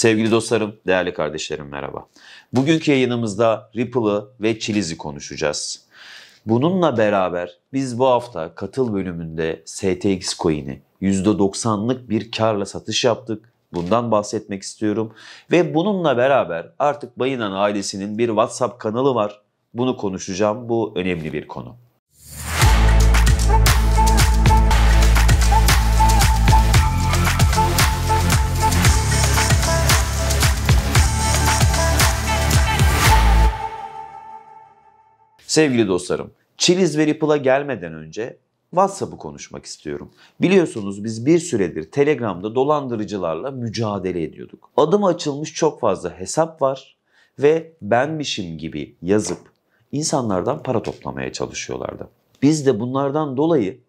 Sevgili dostlarım, değerli kardeşlerim merhaba. Bugünkü yayınımızda Ripple'ı ve Chiliz'i konuşacağız. Bununla beraber biz bu hafta katıl bölümünde STX coin'i %90'lık bir karla satış yaptık. Bundan bahsetmek istiyorum. Ve bununla beraber artık Bayinan ailesinin bir WhatsApp kanalı var. Bunu konuşacağım. Bu önemli bir konu. Sevgili dostlarım, Çiliz ve Ripple'a gelmeden önce WhatsApp'ı konuşmak istiyorum. Biliyorsunuz biz bir süredir Telegram'da dolandırıcılarla mücadele ediyorduk. Adım açılmış çok fazla hesap var ve benmişim gibi yazıp insanlardan para toplamaya çalışıyorlardı. Biz de bunlardan dolayı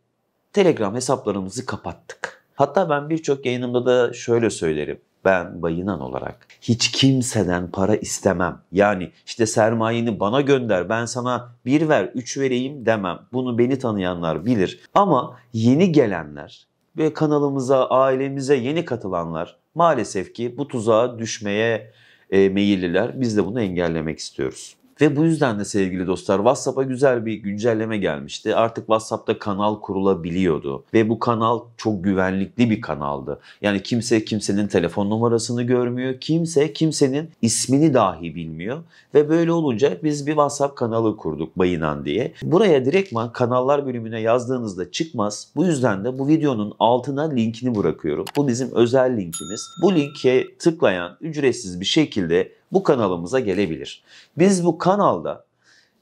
Telegram hesaplarımızı kapattık. Hatta ben birçok yayınımda da şöyle söylerim ben bayınan olarak hiç kimseden para istemem. Yani işte sermayeni bana gönder ben sana bir ver üç vereyim demem. Bunu beni tanıyanlar bilir. Ama yeni gelenler ve kanalımıza ailemize yeni katılanlar maalesef ki bu tuzağa düşmeye e, meyilliler. Biz de bunu engellemek istiyoruz. Ve bu yüzden de sevgili dostlar WhatsApp'a güzel bir güncelleme gelmişti. Artık WhatsApp'ta kanal kurulabiliyordu. Ve bu kanal çok güvenlikli bir kanaldı. Yani kimse kimsenin telefon numarasını görmüyor. Kimse kimsenin ismini dahi bilmiyor. Ve böyle olunca biz bir WhatsApp kanalı kurduk Bayinan diye. Buraya direktman kanallar bölümüne yazdığınızda çıkmaz. Bu yüzden de bu videonun altına linkini bırakıyorum. Bu bizim özel linkimiz. Bu linke tıklayan ücretsiz bir şekilde bu kanalımıza gelebilir. Biz bu kanalda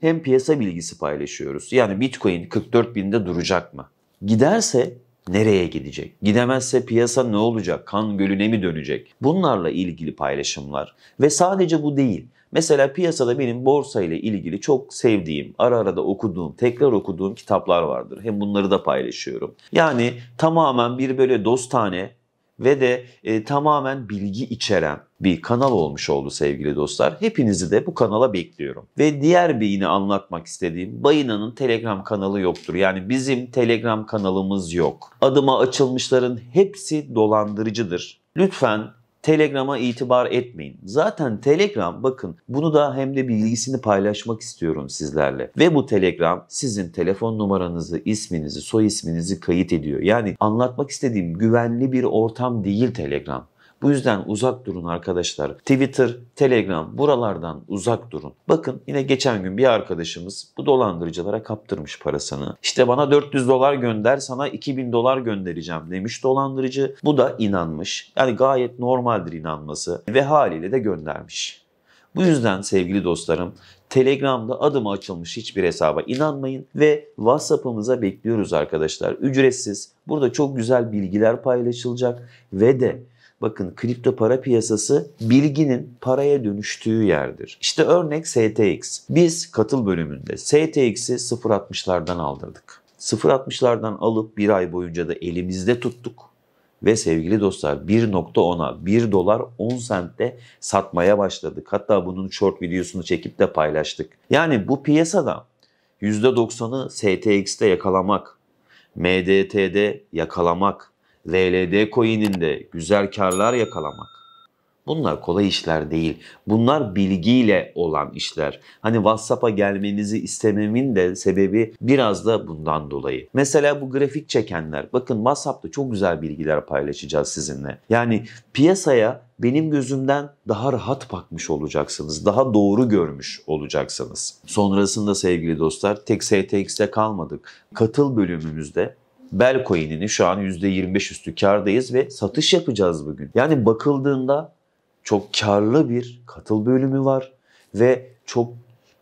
hem piyasa bilgisi paylaşıyoruz. Yani Bitcoin 44 binde duracak mı? Giderse nereye gidecek? Gidemezse piyasa ne olacak? Kan gölüne mi dönecek? Bunlarla ilgili paylaşımlar ve sadece bu değil. Mesela piyasada benim borsa ile ilgili çok sevdiğim, ara ara da okuduğum, tekrar okuduğum kitaplar vardır. Hem bunları da paylaşıyorum. Yani tamamen bir böyle dostane ve de e, tamamen bilgi içeren bir kanal olmuş oldu sevgili dostlar. Hepinizi de bu kanala bekliyorum. Ve diğer bir yine anlatmak istediğim Bayina'nın Telegram kanalı yoktur. Yani bizim Telegram kanalımız yok. Adıma açılmışların hepsi dolandırıcıdır. Lütfen Telegram'a itibar etmeyin. Zaten Telegram bakın bunu da hem de bilgisini paylaşmak istiyorum sizlerle. Ve bu Telegram sizin telefon numaranızı, isminizi, soy isminizi kayıt ediyor. Yani anlatmak istediğim güvenli bir ortam değil Telegram. Bu yüzden uzak durun arkadaşlar. Twitter, Telegram buralardan uzak durun. Bakın yine geçen gün bir arkadaşımız bu dolandırıcılara kaptırmış parasını. İşte bana 400 dolar gönder sana 2000 dolar göndereceğim demiş dolandırıcı. Bu da inanmış. Yani gayet normaldir inanması ve haliyle de göndermiş. Bu yüzden sevgili dostlarım Telegram'da adımı açılmış hiçbir hesaba inanmayın ve WhatsApp'ımıza bekliyoruz arkadaşlar. Ücretsiz. Burada çok güzel bilgiler paylaşılacak ve de Bakın kripto para piyasası bilginin paraya dönüştüğü yerdir. İşte örnek STX. Biz katıl bölümünde STX'i 0.60'lardan aldırdık. 0.60'lardan alıp bir ay boyunca da elimizde tuttuk. Ve sevgili dostlar 1.10'a 1 dolar 10 sentte satmaya başladık. Hatta bunun short videosunu çekip de paylaştık. Yani bu piyasada %90'ı STX'te yakalamak, MDT'de yakalamak, VLD coin'inde güzel karlar yakalamak. Bunlar kolay işler değil. Bunlar bilgiyle olan işler. Hani WhatsApp'a gelmenizi istememin de sebebi biraz da bundan dolayı. Mesela bu grafik çekenler. Bakın WhatsApp'ta çok güzel bilgiler paylaşacağız sizinle. Yani piyasaya benim gözümden daha rahat bakmış olacaksınız. Daha doğru görmüş olacaksınız. Sonrasında sevgili dostlar tek STX'te kalmadık. Katıl bölümümüzde Belcoin'ini şu an %25 üstü kardayız ve satış yapacağız bugün. Yani bakıldığında çok karlı bir katıl bölümü var ve çok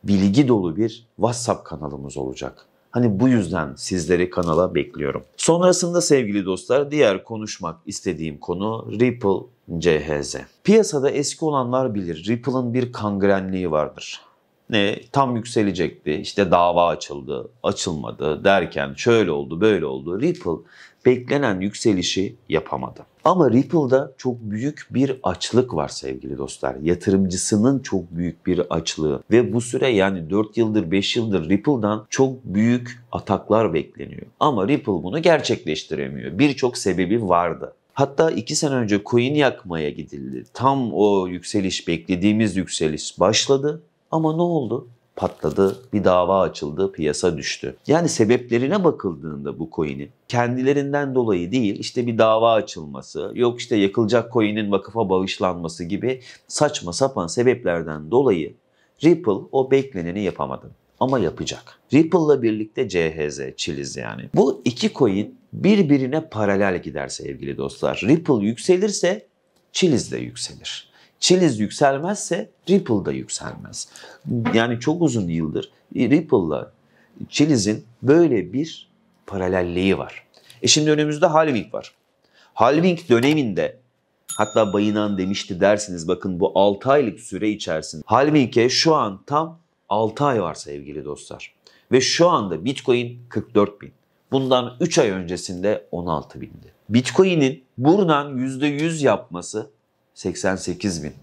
bilgi dolu bir WhatsApp kanalımız olacak. Hani bu yüzden sizleri kanala bekliyorum. Sonrasında sevgili dostlar diğer konuşmak istediğim konu Ripple CHZ. Piyasada eski olanlar bilir Ripple'ın bir kangrenliği vardır ne tam yükselecekti. İşte dava açıldı, açılmadı derken şöyle oldu, böyle oldu. Ripple beklenen yükselişi yapamadı. Ama Ripple'da çok büyük bir açlık var sevgili dostlar. Yatırımcısının çok büyük bir açlığı ve bu süre yani 4 yıldır 5 yıldır Ripple'dan çok büyük ataklar bekleniyor. Ama Ripple bunu gerçekleştiremiyor. Birçok sebebi vardı. Hatta iki sene önce coin yakmaya gidildi. Tam o yükseliş beklediğimiz yükseliş başladı ama ne oldu? patladı, bir dava açıldı, piyasa düştü. Yani sebeplerine bakıldığında bu coin'in kendilerinden dolayı değil işte bir dava açılması, yok işte yakılacak coin'in vakıfa bağışlanması gibi saçma sapan sebeplerden dolayı Ripple o bekleneni yapamadı. Ama yapacak. Ripple'la birlikte CHZ, Chiliz yani. Bu iki coin birbirine paralel giderse sevgili dostlar. Ripple yükselirse Chiliz de yükselir. Chiliz yükselmezse Ripple da yükselmez. Yani çok uzun yıldır Ripple'la Chiliz'in böyle bir paralelliği var. E şimdi önümüzde halving var. Halving döneminde hatta Bayınan demişti dersiniz bakın bu 6 aylık süre içerisinde. Halving'e şu an tam 6 ay var sevgili dostlar. Ve şu anda Bitcoin 44 bin. Bundan 3 ay öncesinde 16 bindi. Bitcoin'in buradan %100 yapması 88 bin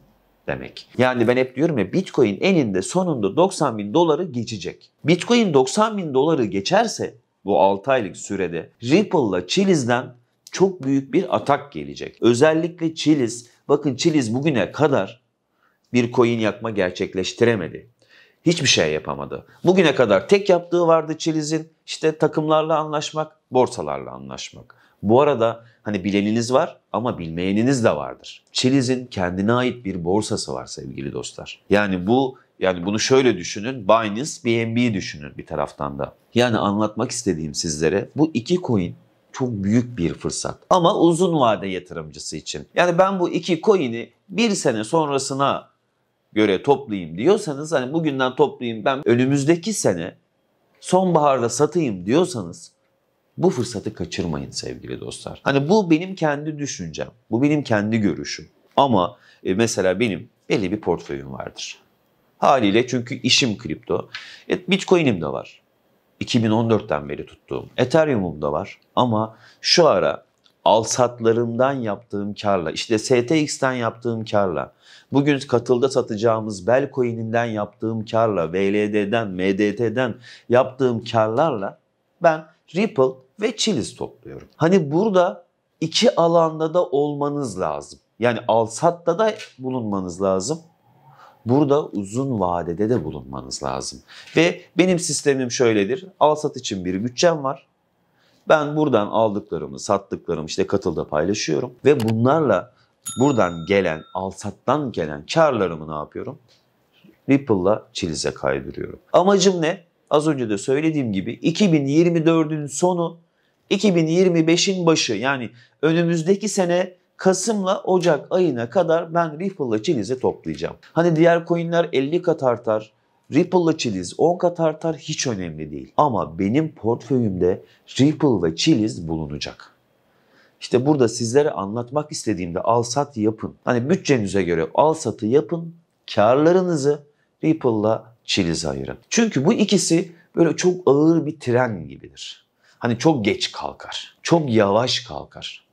demek. Yani ben hep diyorum ya Bitcoin eninde sonunda 90 bin doları geçecek. Bitcoin 90 bin doları geçerse bu 6 aylık sürede Ripple'la Chili'den çok büyük bir atak gelecek. Özellikle Chiliz, bakın Chiliz bugüne kadar bir coin yakma gerçekleştiremedi. Hiçbir şey yapamadı. Bugüne kadar tek yaptığı vardı Chiliz'in işte takımlarla anlaşmak, borsalarla anlaşmak. Bu arada hani bileniniz var ama bilmeyeniniz de vardır. Çeliz'in kendine ait bir borsası var sevgili dostlar. Yani bu yani bunu şöyle düşünün. Binance, BNB düşünün bir taraftan da. Yani anlatmak istediğim sizlere bu iki coin çok büyük bir fırsat. Ama uzun vade yatırımcısı için. Yani ben bu iki coin'i bir sene sonrasına göre toplayayım diyorsanız hani bugünden toplayayım ben önümüzdeki sene sonbaharda satayım diyorsanız bu fırsatı kaçırmayın sevgili dostlar. Hani bu benim kendi düşüncem, bu benim kendi görüşüm. Ama e, mesela benim belli bir portföyüm vardır. Haliyle çünkü işim kripto. E, Bitcoin'im de var. 2014'ten beri tuttuğum. Ethereum'um da var. Ama şu ara alsatlarımdan yaptığım karla, işte STX'ten yaptığım karla, bugün katılda satacağımız Belcoin'inden yaptığım karla, VLD'den, MDT'den yaptığım karlarla ben Ripple ve Chiliz topluyorum. Hani burada iki alanda da olmanız lazım. Yani alsatta da bulunmanız lazım. Burada uzun vadede de bulunmanız lazım. Ve benim sistemim şöyledir. Alsat için bir bütçem var. Ben buradan aldıklarımı, sattıklarımı işte katılda paylaşıyorum. Ve bunlarla buradan gelen, alsattan gelen karlarımı ne yapıyorum? Ripple'la Chili'se kaydırıyorum. Amacım ne? az önce de söylediğim gibi 2024'ün sonu 2025'in başı yani önümüzdeki sene Kasım'la Ocak ayına kadar ben Ripple'la Chilies'i toplayacağım. Hani diğer coinler 50 kat artar, Ripple'la Chiliz 10 kat artar hiç önemli değil. Ama benim portföyümde Ripple ve Chiliz bulunacak. İşte burada sizlere anlatmak istediğimde al sat yapın. Hani bütçenize göre al satı yapın, karlarınızı Ripple'la Çiliz ayırın Çünkü bu ikisi böyle çok ağır bir tren gibidir. Hani çok geç kalkar, çok yavaş kalkar.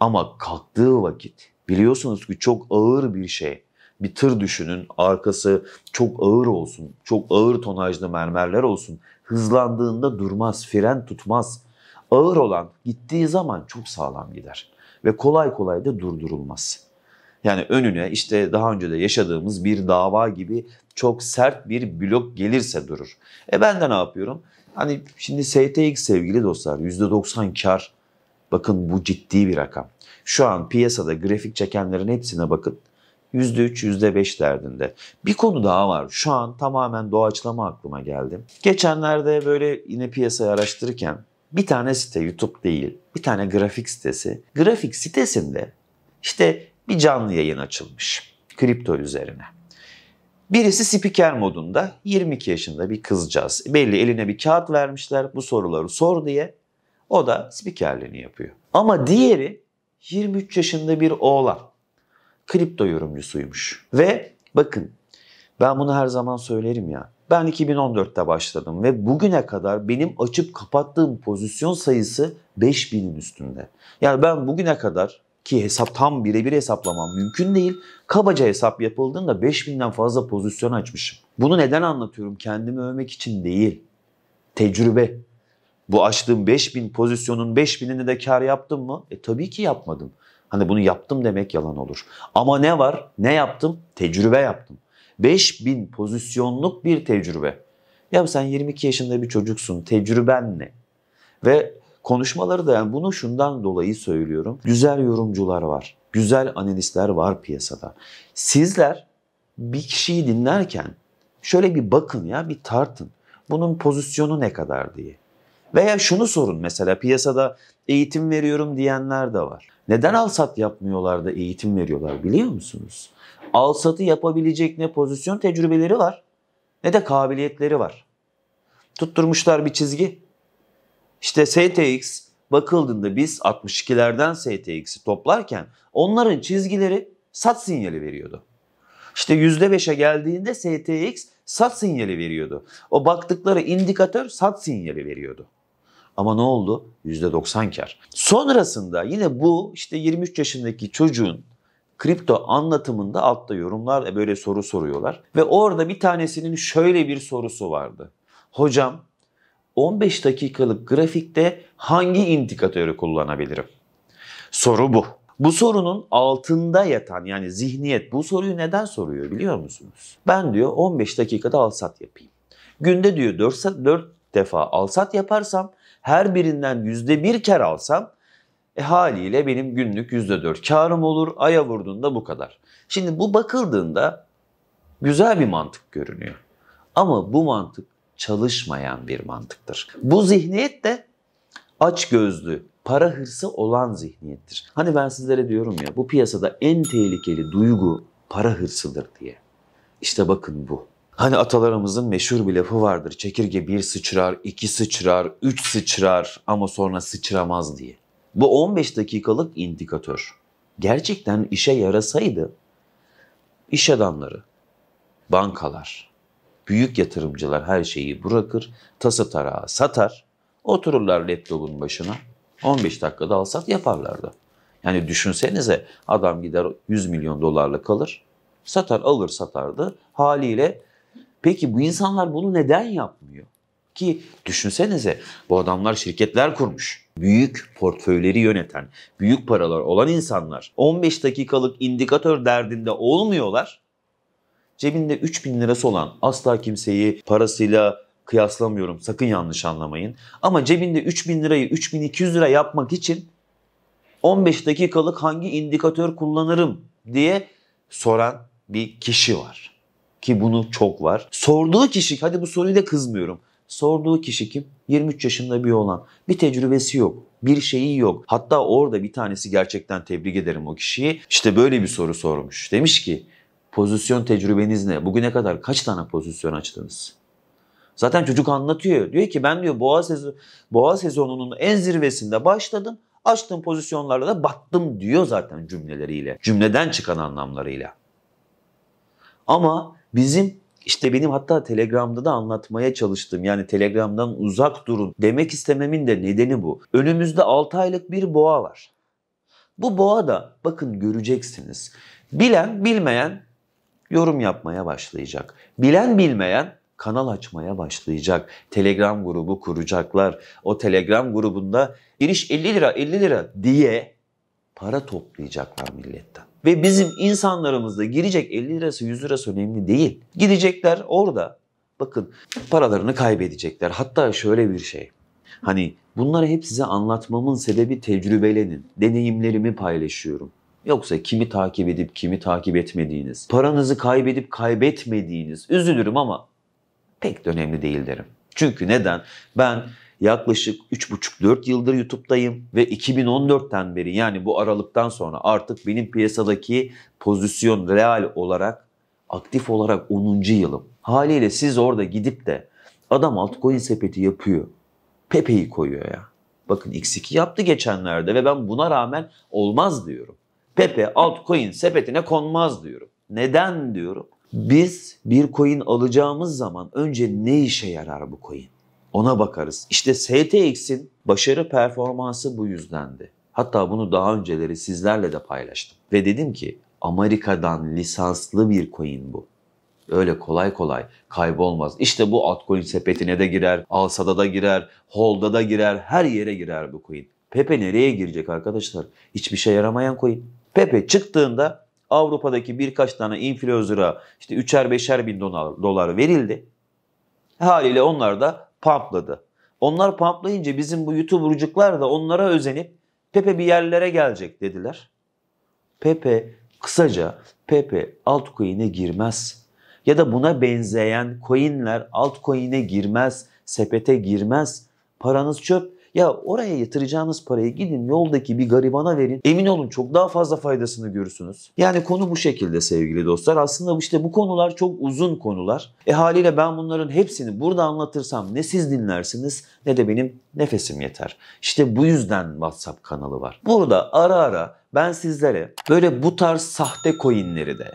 Ama kalktığı vakit biliyorsunuz ki çok ağır bir şey. Bir tır düşünün, arkası çok ağır olsun, çok ağır tonajlı mermerler olsun. Hızlandığında durmaz, fren tutmaz. Ağır olan gittiği zaman çok sağlam gider ve kolay kolay da durdurulmaz. Yani önüne işte daha önce de yaşadığımız bir dava gibi çok sert bir blok gelirse durur. E ben de ne yapıyorum? Hani şimdi STX sevgili dostlar %90 kar. Bakın bu ciddi bir rakam. Şu an piyasada grafik çekenlerin hepsine bakın. %3, %5 derdinde. Bir konu daha var. Şu an tamamen doğaçlama aklıma geldi. Geçenlerde böyle yine piyasayı araştırırken bir tane site YouTube değil, bir tane grafik sitesi. Grafik sitesinde işte bir canlı yayın açılmış kripto üzerine. Birisi spiker modunda 22 yaşında bir kızcağız. Belli eline bir kağıt vermişler bu soruları sor diye. O da spikerliğini yapıyor. Ama diğeri 23 yaşında bir oğlan. Kripto yorumcusuymuş. Ve bakın ben bunu her zaman söylerim ya. Ben 2014'te başladım ve bugüne kadar benim açıp kapattığım pozisyon sayısı 5000'in üstünde. Yani ben bugüne kadar ki hesap tam birebir hesaplamam mümkün değil. Kabaca hesap yapıldığında 5000'den fazla pozisyon açmışım. Bunu neden anlatıyorum? Kendimi övmek için değil. Tecrübe. Bu açtığım 5000 pozisyonun 5000'ini de kar yaptım mı? E tabii ki yapmadım. Hani bunu yaptım demek yalan olur. Ama ne var? Ne yaptım? Tecrübe yaptım. 5000 pozisyonluk bir tecrübe. Ya sen 22 yaşında bir çocuksun. Tecrüben ne? Ve konuşmaları da yani bunu şundan dolayı söylüyorum. Güzel yorumcular var. Güzel analistler var piyasada. Sizler bir kişiyi dinlerken şöyle bir bakın ya bir tartın. Bunun pozisyonu ne kadar diye. Veya şunu sorun mesela piyasada eğitim veriyorum diyenler de var. Neden alsat yapmıyorlar da eğitim veriyorlar biliyor musunuz? Alsatı yapabilecek ne pozisyon tecrübeleri var ne de kabiliyetleri var. Tutturmuşlar bir çizgi. İşte STX bakıldığında biz 62'lerden STX'i toplarken onların çizgileri sat sinyali veriyordu. İşte %5'e geldiğinde STX sat sinyali veriyordu. O baktıkları indikatör sat sinyali veriyordu. Ama ne oldu? %90 kar. Sonrasında yine bu işte 23 yaşındaki çocuğun kripto anlatımında altta yorumlar e, böyle soru soruyorlar. Ve orada bir tanesinin şöyle bir sorusu vardı. Hocam 15 dakikalık grafikte hangi indikatörü kullanabilirim? Soru bu. Bu sorunun altında yatan yani zihniyet bu soruyu neden soruyor biliyor musunuz? Ben diyor 15 dakikada alsat yapayım. Günde diyor 4, 4 defa alsat yaparsam her birinden %1 kar alsam e, haliyle benim günlük %4 karım olur. Aya vurduğunda bu kadar. Şimdi bu bakıldığında güzel bir mantık görünüyor. Ama bu mantık çalışmayan bir mantıktır. Bu zihniyet de aç gözlü, para hırsı olan zihniyettir. Hani ben sizlere diyorum ya bu piyasada en tehlikeli duygu para hırsıdır diye. İşte bakın bu. Hani atalarımızın meşhur bir lafı vardır. Çekirge bir sıçrar, iki sıçrar, üç sıçrar ama sonra sıçramaz diye. Bu 15 dakikalık indikatör. Gerçekten işe yarasaydı iş adamları, bankalar, Büyük yatırımcılar her şeyi bırakır, tası tarağı satar, otururlar laptopun başına 15 dakikada al sat yaparlardı. Yani düşünsenize adam gider 100 milyon dolarla kalır, satar alır satardı haliyle. Peki bu insanlar bunu neden yapmıyor? Ki düşünsenize bu adamlar şirketler kurmuş. Büyük portföyleri yöneten, büyük paralar olan insanlar 15 dakikalık indikatör derdinde olmuyorlar. Cebinde 3000 lirası olan asla kimseyi parasıyla kıyaslamıyorum sakın yanlış anlamayın. Ama cebinde 3000 lirayı 3200 lira yapmak için 15 dakikalık hangi indikatör kullanırım diye soran bir kişi var. Ki bunu çok var. Sorduğu kişi, hadi bu soruyla kızmıyorum. Sorduğu kişi kim? 23 yaşında bir olan. Bir tecrübesi yok. Bir şeyi yok. Hatta orada bir tanesi gerçekten tebrik ederim o kişiyi. İşte böyle bir soru sormuş. Demiş ki Pozisyon tecrübeniz ne? Bugüne kadar kaç tane pozisyon açtınız? Zaten çocuk anlatıyor. Diyor ki ben diyor boğa, sezon, boğa sezonunun en zirvesinde başladım. Açtığım pozisyonlarda da battım diyor zaten cümleleriyle. Cümleden çıkan anlamlarıyla. Ama bizim işte benim hatta Telegram'da da anlatmaya çalıştım. Yani Telegram'dan uzak durun demek istememin de nedeni bu. Önümüzde 6 aylık bir boğa var. Bu boğa da bakın göreceksiniz. Bilen bilmeyen yorum yapmaya başlayacak. Bilen bilmeyen kanal açmaya başlayacak. Telegram grubu kuracaklar. O Telegram grubunda giriş 50 lira 50 lira diye para toplayacaklar milletten. Ve bizim insanlarımızda girecek 50 lirası 100 lirası önemli değil. Gidecekler orada bakın paralarını kaybedecekler. Hatta şöyle bir şey. Hani bunları hep size anlatmamın sebebi tecrübelenin. Deneyimlerimi paylaşıyorum. Yoksa kimi takip edip kimi takip etmediğiniz, paranızı kaybedip kaybetmediğiniz üzülürüm ama pek de önemli değil derim. Çünkü neden? Ben yaklaşık 3,5-4 yıldır YouTube'dayım ve 2014'ten beri yani bu aralıktan sonra artık benim piyasadaki pozisyon real olarak aktif olarak 10. yılım. Haliyle siz orada gidip de adam altcoin sepeti yapıyor. Pepe'yi koyuyor ya. Bakın X2 yaptı geçenlerde ve ben buna rağmen olmaz diyorum. Pepe altcoin sepetine konmaz diyorum. Neden diyorum? Biz bir coin alacağımız zaman önce ne işe yarar bu coin? Ona bakarız. İşte STX'in başarı performansı bu yüzdendi. Hatta bunu daha önceleri sizlerle de paylaştım. Ve dedim ki Amerika'dan lisanslı bir coin bu. Öyle kolay kolay kaybolmaz. İşte bu altcoin sepetine de girer, alsada da girer, holda da girer, her yere girer bu coin. Pepe nereye girecek arkadaşlar? Hiçbir şey yaramayan coin. Pepe çıktığında Avrupa'daki birkaç tane influencer'a işte üçer beşer bin dolar, verildi. Haliyle onlar da pampladı. Onlar pamplayınca bizim bu YouTuber'cuklar da onlara özenip Pepe bir yerlere gelecek dediler. Pepe kısaca Pepe altcoin'e girmez. Ya da buna benzeyen coin'ler altcoin'e girmez, sepete girmez. Paranız çöp. Ya oraya yatıracağınız parayı gidin yoldaki bir garibana verin. Emin olun çok daha fazla faydasını görürsünüz. Yani konu bu şekilde sevgili dostlar. Aslında işte bu konular çok uzun konular. E haliyle ben bunların hepsini burada anlatırsam ne siz dinlersiniz ne de benim nefesim yeter. İşte bu yüzden WhatsApp kanalı var. Burada ara ara ben sizlere böyle bu tarz sahte coinleri de,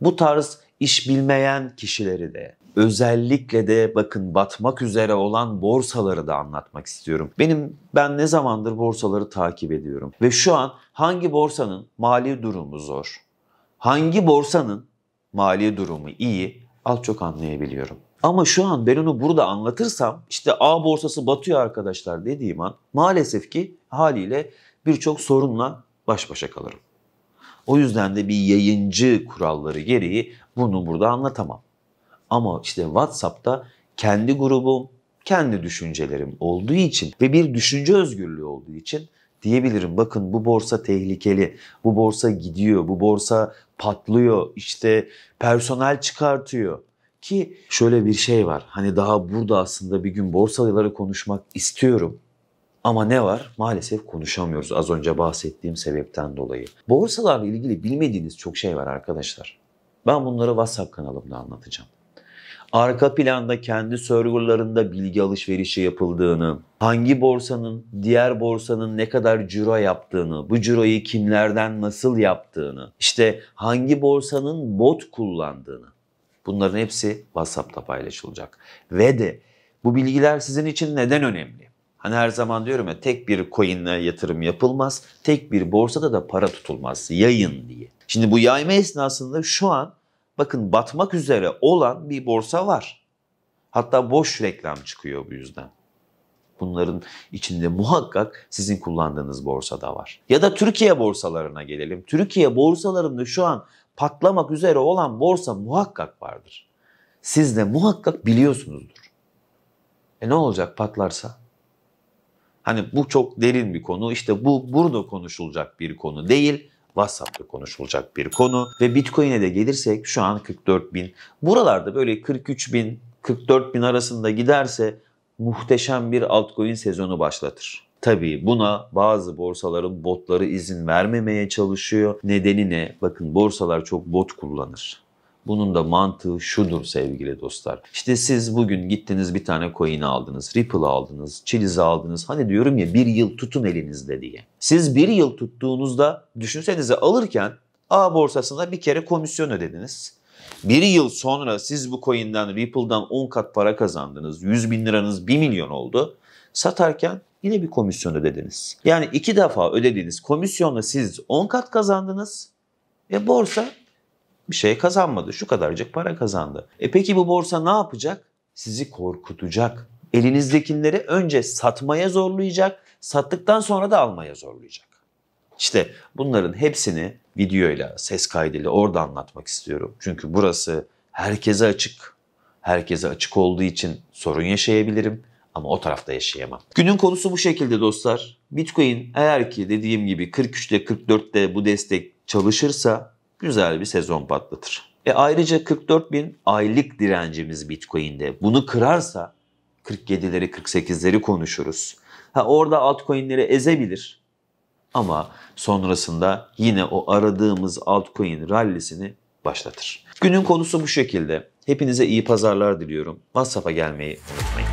bu tarz iş bilmeyen kişileri de, özellikle de bakın batmak üzere olan borsaları da anlatmak istiyorum. Benim ben ne zamandır borsaları takip ediyorum ve şu an hangi borsanın mali durumu zor? Hangi borsanın mali durumu iyi? Az çok anlayabiliyorum. Ama şu an ben onu burada anlatırsam işte A borsası batıyor arkadaşlar dediğim an maalesef ki haliyle birçok sorunla baş başa kalırım. O yüzden de bir yayıncı kuralları gereği bunu burada anlatamam. Ama işte WhatsApp'ta kendi grubum, kendi düşüncelerim olduğu için ve bir düşünce özgürlüğü olduğu için diyebilirim bakın bu borsa tehlikeli, bu borsa gidiyor, bu borsa patlıyor, işte personel çıkartıyor. Ki şöyle bir şey var. Hani daha burada aslında bir gün borsaları konuşmak istiyorum. Ama ne var? Maalesef konuşamıyoruz az önce bahsettiğim sebepten dolayı. Borsalarla ilgili bilmediğiniz çok şey var arkadaşlar. Ben bunları WhatsApp kanalımda anlatacağım arka planda kendi serverlarında bilgi alışverişi yapıldığını, hangi borsanın diğer borsanın ne kadar ciro yaptığını, bu ciroyu kimlerden nasıl yaptığını, işte hangi borsanın bot kullandığını bunların hepsi WhatsApp'ta paylaşılacak. Ve de bu bilgiler sizin için neden önemli? Hani her zaman diyorum ya tek bir coin'le yatırım yapılmaz, tek bir borsada da para tutulmaz, yayın diye. Şimdi bu yayma esnasında şu an bakın batmak üzere olan bir borsa var. Hatta boş reklam çıkıyor bu yüzden. Bunların içinde muhakkak sizin kullandığınız borsada var. Ya da Türkiye borsalarına gelelim. Türkiye borsalarında şu an patlamak üzere olan borsa muhakkak vardır. Siz de muhakkak biliyorsunuzdur. E ne olacak patlarsa? Hani bu çok derin bir konu. İşte bu burada konuşulacak bir konu değil. WhatsApp'ta konuşulacak bir konu. Ve Bitcoin'e de gelirsek şu an 44 bin. Buralarda böyle 43 bin, 44 bin arasında giderse muhteşem bir altcoin sezonu başlatır. Tabii buna bazı borsaların botları izin vermemeye çalışıyor. Nedeni ne? Bakın borsalar çok bot kullanır. Bunun da mantığı şudur sevgili dostlar. İşte siz bugün gittiniz bir tane coin aldınız, Ripple aldınız, Chiliz aldınız. Hani diyorum ya bir yıl tutun elinizde diye. Siz bir yıl tuttuğunuzda düşünsenize alırken A borsasında bir kere komisyon ödediniz. Bir yıl sonra siz bu coin'den Ripple'dan 10 kat para kazandınız. 100 bin liranız 1 milyon oldu. Satarken yine bir komisyon ödediniz. Yani iki defa ödediğiniz komisyonla siz 10 kat kazandınız. E borsa bir şey kazanmadı. Şu kadarcık para kazandı. E peki bu borsa ne yapacak? Sizi korkutacak. Elinizdekileri önce satmaya zorlayacak, sattıktan sonra da almaya zorlayacak. İşte bunların hepsini videoyla, ses kaydıyla orada anlatmak istiyorum. Çünkü burası herkese açık. Herkese açık olduğu için sorun yaşayabilirim ama o tarafta yaşayamam. Günün konusu bu şekilde dostlar. Bitcoin eğer ki dediğim gibi 43'te 44'te bu destek çalışırsa güzel bir sezon patlatır. E ayrıca 44 bin aylık direncimiz Bitcoin'de. Bunu kırarsa 47'leri 48'leri konuşuruz. Ha orada altcoin'leri ezebilir. Ama sonrasında yine o aradığımız altcoin rallisini başlatır. Günün konusu bu şekilde. Hepinize iyi pazarlar diliyorum. WhatsApp'a gelmeyi unutmayın.